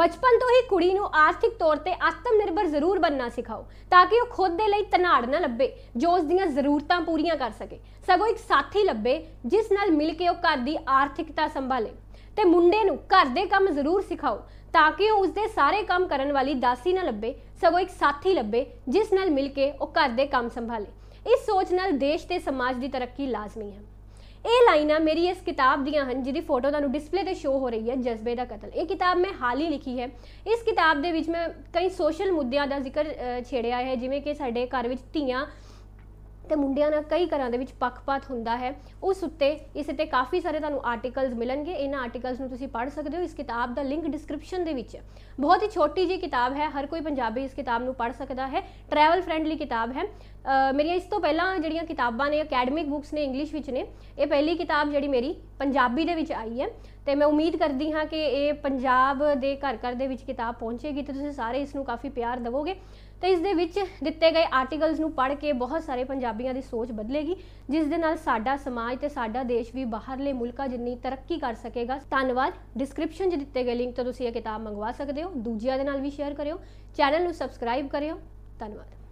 ਬਚਪਨ ਤੋਂ ਹੀ ਕੁੜੀ ਨੂੰ ਆਰਥਿਕ ਤੌਰ ਤੇ ਆਤਮ ਨਿਰਭਰ ਜ਼ਰੂਰ ਬੰਨਣਾ ਸਿਖਾਓ ਤਾਂ ਕਿ ਉਹ ਖੁਦ ਦੇ ਲਈ ਤਨਾੜ ਨਾ ਲੱਭੇ ਜੋ ਉਸ ਦੀਆਂ ਜ਼ਰੂਰਤਾਂ ਪੂਰੀਆਂ ਕਰ ਸਕੇ ਸਗੋਂ ਇੱਕ ਸਾਥੀ ਲੱਭੇ ਜਿਸ ਨਾਲ ਮਿਲ ਕੇ ਉਹ ਘਰ ਦੀ ਆਰਥਿਕਤਾ ਸੰਭਾਲੇ ਤੇ ਮੁੰਡੇ ਨੂੰ ਘਰ ਦੇ ਕੰਮ ਜ਼ਰੂਰ ਸਿਖਾਓ ਤਾਂ ਕਿ ਉਹ ਉਸ ਦੇ ਸਾਰੇ ਕੰਮ ਕਰਨ ਵਾਲੀ ਦਾਸੀ ਨਾ ਲੱਭੇ ਸਗੋਂ ਇੱਕ ਸਾਥੀ ਲੱਭੇ ਜਿਸ ਨਾਲ ਮਿਲ ਕੇ ਉਹ ਘਰ ਦੇ ਕੰਮ ਸੰਭਾਲੇ ਇਸ ਸੋਚ ਨਾਲ ਦੇਸ਼ ਤੇ ਸਮਾਜ ਦੀ ਤਰੱਕੀ ਲਾਜ਼ਮੀ ਹੈ ਇਹ ਲਾਈਨਾਂ ਮੇਰੀ ਇਸ ਕਿਤਾਬ ਦੀਆਂ ਹਨ ਜਿਹਦੀ ਫੋਟੋ ਤੁਹਾਨੂੰ ਡਿਸਪਲੇ ਤੇ ਸ਼ੋ ਹੋ ਰਹੀ ਹੈ ਜਜ਼ਬੇ ਦਾ ਕਤਲ ਇਹ ਕਿਤਾਬ ਮੈਂ ਹਾਲ ਹੀ ਲਿਖੀ ਹੈ ਇਸ ਕਿਤਾਬ ਦੇ ਵਿੱਚ ਮੈਂ ਕਈ ਸੋਸ਼ਲ ਮੁੱਦਿਆਂ ਦਾ ਜ਼ਿਕਰ ਛੇੜਿਆ ਹੈ ਜਿਵੇਂ ਕਿ ਸਾਡੇ ਘਰ ਵਿੱਚ ਧੀਆਂ ਤੇ ਮੁੰਡਿਆਂ ਨਾਲ ਕਈ ਘਰਾਂ ਦੇ ਵਿੱਚ ਪੱਖਪਾਤ ਹੁੰਦਾ ਹੈ ਉਸ ਉੱਤੇ ਇਸ ਤੇ ਕਾਫੀ ਸਾਰੇ ਤੁਹਾਨੂੰ ਆਰਟੀਕਲਸ ਮਿਲਣਗੇ ਇਹਨਾਂ ਆਰਟੀਕਲਸ ਨੂੰ ਤੁਸੀਂ ਪੜ੍ਹ ਸਕਦੇ ਹੋ ਇਸ ਕਿਤਾਬ ਦਾ ਲਿੰਕ ਡਿਸਕ੍ਰਿਪਸ਼ਨ ਦੇ ਵਿੱਚ ਹੈ ਬਹੁਤ ਹੀ ਛੋਟੀ ਜੀ ਕਿਤਾਬ ਹੈ ਹਰ ਕੋਈ ਪੰਜਾਬੀ ਇਸ ਕਿਤਾਬ ਨੂੰ ਪੜ੍ਹ ਸਕਦਾ ਹੈ ਟਰੈਵਲ ਫ੍ਰੈਂਡਲੀ ਕਿਤਾਬ ਹੈ ਮੇਰੀਆਂ ਇਸ ਤੋਂ ਪਹਿਲਾਂ ਜਿਹੜੀਆਂ ਕਿਤਾਬਾਂ ਨੇ ਅਕੈਡਮਿਕ ਬੁੱਕਸ ਨੇ ਇੰਗਲਿਸ਼ ਵਿੱਚ ਨੇ ਇਹ ਪਹਿਲੀ ਕਿਤਾਬ ਜਿਹੜੀ ਮੇਰੀ ਪੰਜਾਬੀ ਦੇ ਵਿੱਚ ਆਈ ਹੈ ਤੇ ਮੈਂ ਉਮੀਦ ਕਰਦੀ ਹਾਂ ਕਿ ਇਹ ਪੰਜਾਬ ਦੇ ਘਰ ਘਰ ਦੇ ਵਿੱਚ ਕਿਤਾਬ ਪਹੁੰਚੇਗੀ ਤੇ ਤੁਸੀਂ ਸਾਰੇ ਇਸ ਨੂੰ ਕਾਫੀ ਪਿਆਰ ਦਿਵੋਗੇ ਤੇ ਇਸ ਦੇ ਵਿੱਚ ਦਿੱਤੇ ਗਏ ਆਰਟੀਕਲਸ ਨੂੰ ਪੜ੍ਹ ਕੇ ਬਹੁਤ ਸਾਰੇ ਪੰਜਾਬੀਆਂ ਦੀ ਸੋਚ ਬਦਲੇਗੀ ਜਿਸ ਦੇ ਨਾਲ ਸਾਡਾ ਸਮਾਜ ਤੇ ਸਾਡਾ ਦੇਸ਼ ਵੀ ਬਾਹਰਲੇ ਮੁਲਕਾਂ ਜਿੰਨੀ ਤਰੱਕੀ ਕਰ ਸਕੇਗਾ ਧੰਨਵਾਦ ਡਿਸਕ੍ਰਿਪਸ਼ਨ 'ਚ ਦਿੱਤੇ ਗਏ ਲਿੰਕ ਤੋਂ ਤੁਸੀਂ ਇਹ ਕਿਤਾਬ ਮੰਗਵਾ ਸਕਦੇ ਹੋ ਦੂਜਿਆਂ ਦੇ ਨਾਲ ਵੀ ਸ਼ੇਅਰ ਕਰਿਓ ਚੈਨਲ ਨੂੰ ਸਬਸਕ੍ਰਾਈਬ ਕਰਿਓ ਧੰਨਵਾਦ